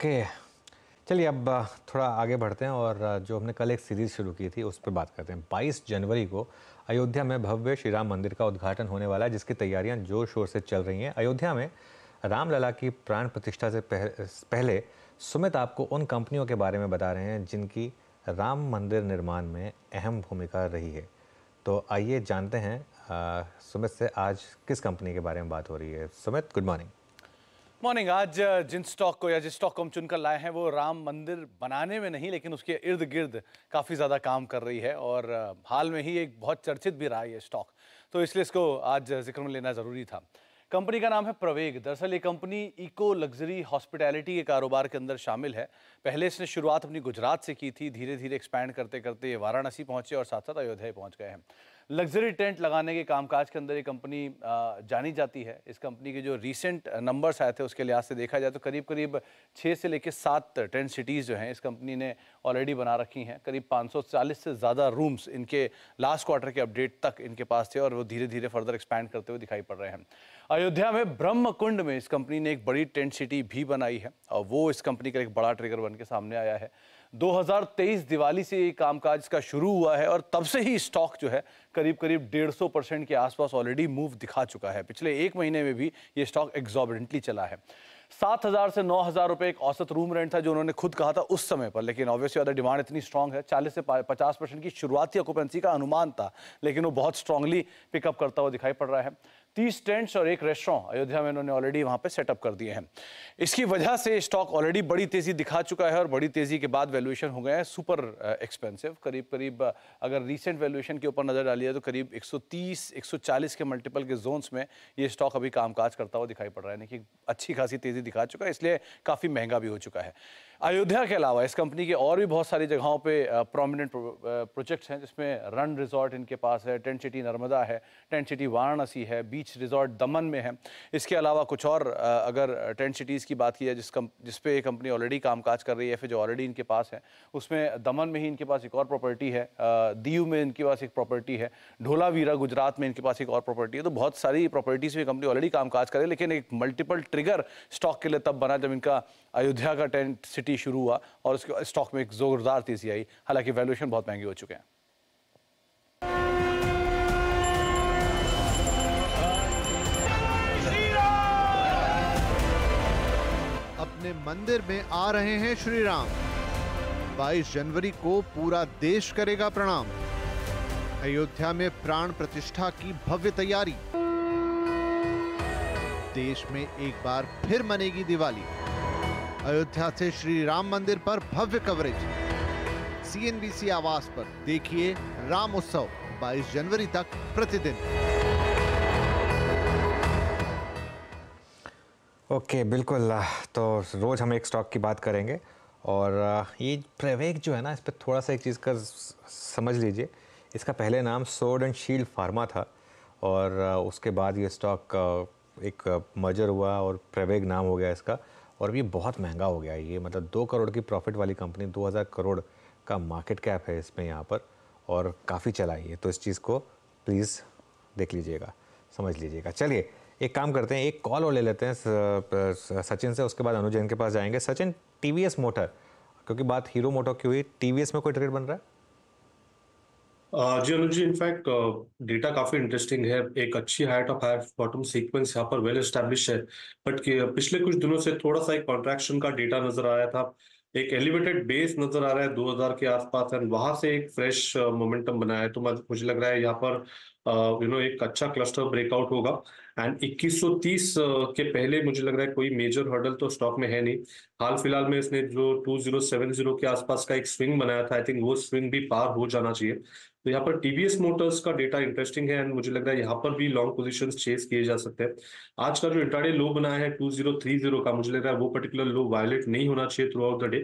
okay चलिए अब थोड़ा आगे बढ़ते हैं और जो हमने कल एक सीरीज़ शुरू की थी उस पर बात करते हैं 22 जनवरी को अयोध्या में भव्य श्री राम मंदिर का उद्घाटन होने वाला है जिसकी तैयारियां जोर शोर से चल रही हैं अयोध्या में रामलला की प्राण प्रतिष्ठा से पहले सुमित आपको उन कंपनियों के बारे में बता रहे हैं जिनकी राम मंदिर निर्माण में अहम भूमिका रही है तो आइए जानते हैं आ, सुमित से आज किस कंपनी के बारे में बात हो रही है सुमित गुड मॉर्निंग मॉर्निंग आज जिन स्टॉक को या जिस स्टॉक को हम चुनकर लाए हैं वो राम मंदिर बनाने में नहीं लेकिन उसके इर्द गिर्द काफ़ी ज़्यादा काम कर रही है और हाल में ही एक बहुत चर्चित भी रहा है ये स्टॉक तो इसलिए इसको आज जिक्र में लेना ज़रूरी था कंपनी का नाम है प्रवेग दरअसल ये कंपनी इको लग्जरी हॉस्पिटैलिटी के कारोबार के अंदर शामिल है पहले इसने शुरुआत अपनी गुजरात से की थी धीरे धीरे एक्सपैंड करते करते ये वाराणसी पहुँचे और साथ साथ अयोध्या पहुँच गए हैं लग्जरी टेंट लगाने के कामकाज के अंदर ये कंपनी जानी जाती है इस कंपनी के जो रिसेंट नंबर्स आए थे उसके लिहाज से देखा जाए तो करीब करीब छः से लेकर सात टेंट सिटीज़ जो हैं इस कंपनी ने ऑलरेडी बना रखी हैं करीब 540 से ज़्यादा रूम्स इनके लास्ट क्वार्टर के अपडेट तक इनके पास थे और वो धीरे धीरे फर्दर एक्सपैंड करते हुए दिखाई पड़ रहे हैं अयोध्या में ब्रह्म कुंड में इस कंपनी ने एक बड़ी टेंट सिटी भी बनाई है और वो इस कंपनी का एक बड़ा ट्रिगर बन के सामने आया है 2023 दिवाली से ये कामकाज का शुरू हुआ है और तब से ही स्टॉक जो है करीब करीब 150 परसेंट के आसपास ऑलरेडी मूव दिखा चुका है पिछले एक महीने में भी ये स्टॉक एग्जॉबेंटली चला है सात हज़ार से नौ हज़ार रुपए एक औसत रूम रेंट था जो उन्होंने खुद कहा था उस समय पर लेकिन ऑब्वियसली अदर डिमांड इतनी स्ट्रांग है चालीस से पचास परसेंट की शुरुआती ऑकुपेंसी का अनुमान था लेकिन वो बहुत स्ट्रांगली पिकअप करता हुआ दिखाई पड़ रहा है तीस टेंट्स और एक रेस्टोरेंट अयोध्या में इन्होंने ऑलरेडी वहां पे सेटअप कर दिए हैं इसकी वजह से स्टॉक ऑलरेडी बड़ी तेजी दिखा चुका है और बड़ी तेजी के बाद वैल्यूएशन हो गए हैं सुपर एक्सपेंसिव करीब करीब अगर रीसेंट वैल्यूएशन के ऊपर नजर डाली है तो करीब 130 140 के मल्टीपल के जोन्स में ये स्टॉक अभी कामकाज करता हुआ दिखाई पड़ रहा है यानी कि अच्छी खासी तेजी गतिविधि दिखा चुका है इसलिए काफ़ी महंगा भी हो चुका है अयोध्या के अलावा इस कंपनी के और भी बहुत सारी जगहों पे प्रोमिनेंट प्रोजेक्ट्स हैं जिसमें रन रिजॉर्ट इनके पास है टेंट सिटी नर्मदा है टेंट सिटी वाराणसी है बीच रिजॉर्ट दमन में है इसके अलावा कुछ और अगर टेंट सिटीज़ की बात की जाए जिस कम जिसपे ये कंपनी ऑलरेडी कामकाज कर रही है फिर जो ऑलरेडी इनके पास है उसमें दमन में ही इनके पास एक और प्रॉपर्टी है दीव में इनके पास एक प्रॉपर्टी है ढोलावीरा गुजरात में इनके पास एक और प्रॉपर्टी है तो बहुत सारी प्रॉपर्टीज़ में कंपनी ऑलरेडी कामकाज कर रही है लेकिन एक मल्टीपल ट्रिगर स्टॉक स्टॉक के लिए तब बना जब इनका अयोध्या का टेंट सिटी शुरू हुआ और उसके स्टॉक में एक जोरदार तेजी आई हालांकि वैल्यूएशन बहुत महंगे हो चुके हैं अपने मंदिर में आ रहे हैं श्री राम 22 जनवरी को पूरा देश करेगा प्रणाम अयोध्या में प्राण प्रतिष्ठा की भव्य तैयारी देश में एक बार फिर मनेगी दिवाली अयोध्या से श्री राम मंदिर पर भव्य कवरेज सीएनबीसी आवास पर देखिए राम उत्सव 22 जनवरी तक प्रतिदिन ओके okay, बिल्कुल तो रोज़ हम एक स्टॉक की बात करेंगे और ये प्रवेग जो है ना इस पर थोड़ा सा एक चीज़ का समझ लीजिए इसका पहले नाम सोड एंड शील्ड फार्मा था और उसके बाद ये स्टॉक एक मर्जर हुआ और प्रवेग नाम हो गया इसका और ये बहुत महंगा हो गया ये मतलब दो करोड़ की प्रॉफिट वाली कंपनी दो हज़ार करोड़ का मार्केट कैप है इसमें यहाँ पर और काफ़ी चला ये तो इस चीज़ को प्लीज़ देख लीजिएगा समझ लीजिएगा चलिए एक काम करते हैं एक कॉल और ले लेते हैं सचिन से उसके बाद अनुजैन के पास जाएंगे सचिन टी मोटर क्योंकि बात हीरो मोटर की हुई टी में कोई ट्रेड बन रहा है जी अनुज जी इनफैक्ट डेटा काफी इंटरेस्टिंग है एक अच्छी height of height bottom sequence यहाँ पर वेल एस्टेब्लिश है बट uh, पिछले कुछ दिनों से थोड़ा सा एक कॉन्ट्रैक्शन का डेटा नजर आया था एक एलिवेटेड बेस नजर आ रहा है 2000 के आसपास एंड वहां से एक फ्रेश मोमेंटम uh, बनाया है तो मुझे लग रहा है यहाँ पर यू uh, नो एक अच्छा क्लस्टर ब्रेकआउट होगा एंड 2130 के पहले मुझे लग रहा है कोई मेजर हर्डल तो स्टॉक में है नहीं हाल फिलहाल में इसने जो 2070 के आसपास का एक स्विंग बनाया था आई थिंक वो स्विंग भी पार हो जाना चाहिए तो यहाँ पर टीवीएस मोटर्स का डेटा इंटरेस्टिंग है एंड मुझे लग रहा है यहाँ पर भी लॉन्ग पोजिशन चेस किए जा सकते हैं आज का जो इंटरडे लो बनाया है टू का मुझे लग रहा है वो पर्टिकुलर लो वायलेट नहीं होना चाहिए throughout the day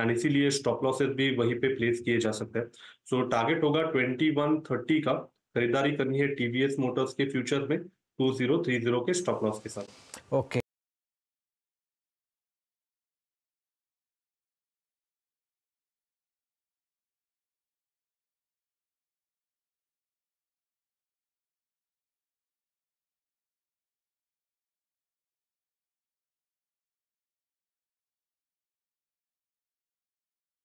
and इसीलिए स्टॉप लॉसेज भी वहीं पे प्लेस किए जा सकते हैं सो टारगेट होगा ट्वेंटी का खरीदारी करनी है टीवीएस मोटर्स के फ्यूचर में टू जीरो थ्री जीरो के स्टॉप लॉस के साथ ओके